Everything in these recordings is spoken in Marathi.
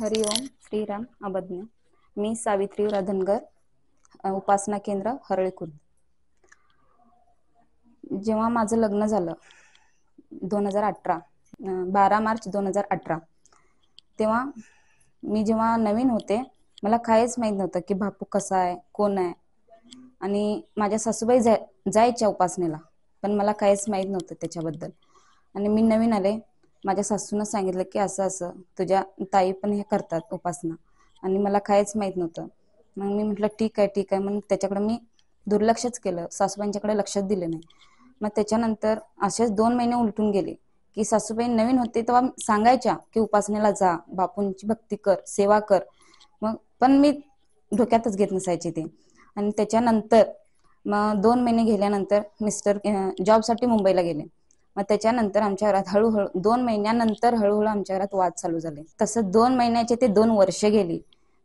हरी ओम श्रीराम अबज्ञ मी सावित्री राधनगर उपासना केंद्र खुर्द जेव्हा माझं लग्न झालं दोन हजार अठरा बारा मार्च दोन हजार अठरा तेव्हा मी जेव्हा नवीन होते मला काहीच माहीत नव्हतं की बापू कसा आहे कोण आहे आणि माझ्या सासूबाई जाय जायच्या उपासनेला पण मला काहीच माहीत नव्हतं त्याच्याबद्दल आणि मी नवीन आले माझ्या सासूनं सांगितलं की असं असं तुझ्या ताई पण हे करतात उपासना आणि मला काहीच माहीत नव्हतं मग मी म्हटलं ठीक आहे ठीक आहे मग त्याच्याकडे मी दुर्लक्षच केलं सासूबाईंच्याकडे लक्षच दिलं नाही मग त्याच्यानंतर असेच दोन महिने उलटून गेले की सासूबाई नवीन होते तेव्हा सांगायच्या की उपासनेला जा बापूंची भक्ती कर सेवा कर मग पण मी धोक्यातच घेत नसायचे ते आणि त्याच्यानंतर मग दोन महिने गेल्यानंतर मिस्टर जॉबसाठी मुंबईला गेले मग त्याच्यानंतर आमच्या घरात हळूहळू दोन महिन्यानंतर हळूहळू आमच्या घरात वाद चालू झाले तसं दोन महिन्याचे ते दोन वर्ष गेली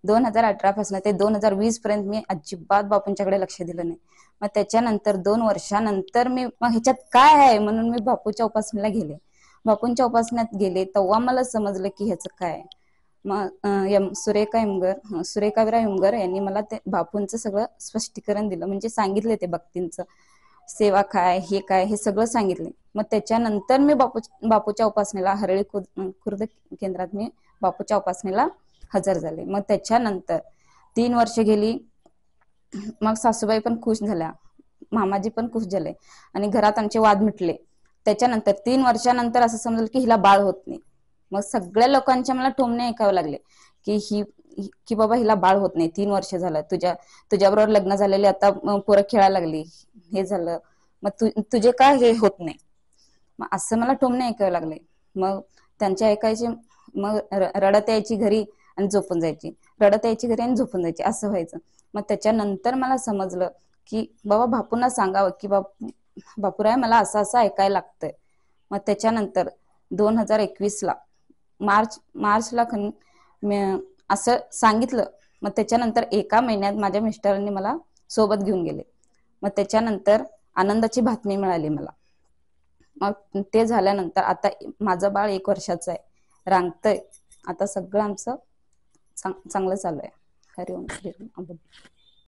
दोन हजार अठरा पासून ते दोन हजार वीस पर्यंत मी अजिबात बापूंच्याकडे लक्ष दिलं नाही मग त्याच्यानंतर दोन वर्षानंतर मी मग ह्याच्यात काय आहे म्हणून मी बापूच्या उपासनेला गेले बापूंच्या उपासनात गेले तेव्हा मला समजलं की ह्याचं काय मग सुरेखा इमगर सुरेखा विरा इमगर यांनी मला ते बापूंचं सगळं स्पष्टीकरण दिलं म्हणजे सांगितले ते भक्तींचं सेवा काय हे काय हे सगळं सांगितले मग त्याच्यानंतर मी बापू बापूच्या उपासनेला हरळी खुर्द केंद्रात मी बापूच्या उपासनेला हजर झाले मग त्याच्यानंतर तीन वर्ष गेली मग सासूबाई पण खुश झाल्या मामाजी पण खुश झाले आणि घरात आमचे वाद मिटले त्याच्यानंतर तीन वर्षानंतर असं समजलं की हिला बाळ होत नाही मग सगळ्या लोकांच्या मला टोमणे ऐकावे लागले की ही की बाबा हिला बाळ होत नाही तीन वर्ष झालं तुझ्या तुझ्याबरोबर लग्न झालेली आता पोरं खेळायला लागली हे झालं मग तुझे काय हे होत नाही मग असं मला टोमणे ऐकावे लागले मग त्यांच्या ऐकायचे मग रडत यायची घरी आणि झोपून जायची रडत यायची घरी आणि झोपून जायची असं व्हायचं मग त्याच्यानंतर मला समजलं की बाबा बापूंना सांगावं की बाप बापूराय मला असं असं ऐकायला लागतंय मग त्याच्यानंतर दोन हजार एकवीस ला मार्च मार्चला असं सांगितलं मग त्याच्यानंतर एका महिन्यात माझ्या मिस्टरांनी मला सोबत घेऊन गेले मग त्याच्यानंतर आनंदाची बातमी मिळाली मला मग ते झाल्यानंतर आता माझं बाळ एक वर्षाचं आहे रांगतय आता सगळं आमचं चांगलं चालू आहे हरिओम हरिओम